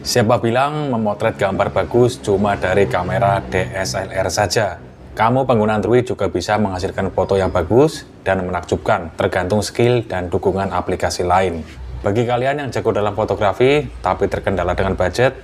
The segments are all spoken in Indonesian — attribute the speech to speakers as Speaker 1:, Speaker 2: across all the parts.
Speaker 1: Siapa bilang memotret gambar bagus cuma dari kamera DSLR saja? Kamu pengguna Android juga bisa menghasilkan foto yang bagus dan menakjubkan, tergantung skill dan dukungan aplikasi lain. Bagi kalian yang jago dalam fotografi tapi terkendala dengan budget,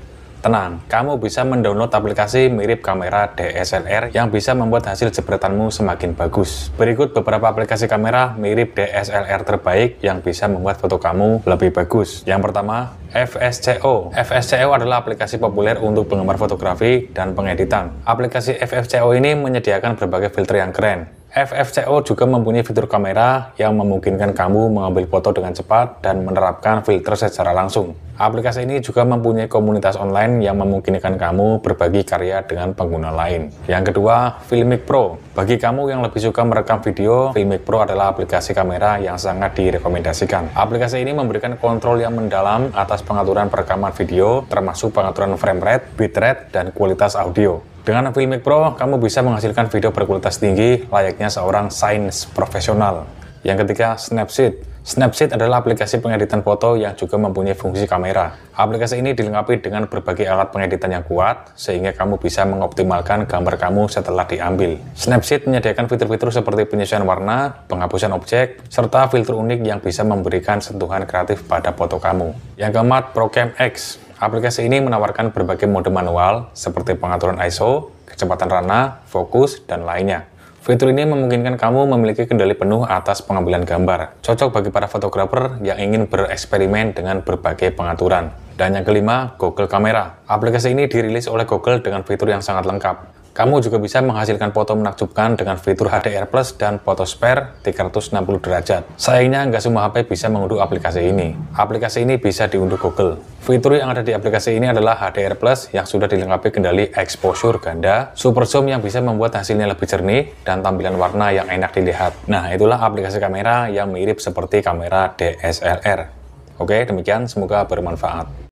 Speaker 1: Tenang, kamu bisa mendownload aplikasi mirip kamera DSLR yang bisa membuat hasil jepretanmu semakin bagus. Berikut beberapa aplikasi kamera mirip DSLR terbaik yang bisa membuat foto kamu lebih bagus. Yang pertama, FSCO. FSCO adalah aplikasi populer untuk penggemar fotografi dan pengeditan. Aplikasi FSCO ini menyediakan berbagai filter yang keren, FFCO juga mempunyai fitur kamera yang memungkinkan kamu mengambil foto dengan cepat dan menerapkan filter secara langsung. Aplikasi ini juga mempunyai komunitas online yang memungkinkan kamu berbagi karya dengan pengguna lain. Yang kedua, Filmic Pro. Bagi kamu yang lebih suka merekam video, Filmic Pro adalah aplikasi kamera yang sangat direkomendasikan. Aplikasi ini memberikan kontrol yang mendalam atas pengaturan perekaman video, termasuk pengaturan frame rate, bitrate, dan kualitas audio. Dengan Filmic Pro, kamu bisa menghasilkan video berkualitas tinggi layaknya seorang sains profesional. Yang ketiga, Snapseed. Snapseed adalah aplikasi pengeditan foto yang juga mempunyai fungsi kamera. Aplikasi ini dilengkapi dengan berbagai alat pengeditan yang kuat, sehingga kamu bisa mengoptimalkan gambar kamu setelah diambil. Snapseed menyediakan fitur-fitur seperti penyesuaian warna, penghapusan objek, serta filter unik yang bisa memberikan sentuhan kreatif pada foto kamu. Yang keempat, Procam X. Aplikasi ini menawarkan berbagai mode manual seperti pengaturan ISO, kecepatan rana, fokus, dan lainnya. Fitur ini memungkinkan kamu memiliki kendali penuh atas pengambilan gambar. Cocok bagi para fotografer yang ingin bereksperimen dengan berbagai pengaturan. Dan yang kelima, Google Kamera. Aplikasi ini dirilis oleh Google dengan fitur yang sangat lengkap. Kamu juga bisa menghasilkan foto menakjubkan dengan fitur HDR Plus dan foto spare 360 derajat. Sayangnya nggak semua HP bisa mengunduh aplikasi ini. Aplikasi ini bisa diunduh Google. Fitur yang ada di aplikasi ini adalah HDR Plus yang sudah dilengkapi kendali exposure ganda, super zoom yang bisa membuat hasilnya lebih jernih, dan tampilan warna yang enak dilihat. Nah, itulah aplikasi kamera yang mirip seperti kamera DSLR. Oke, demikian semoga bermanfaat.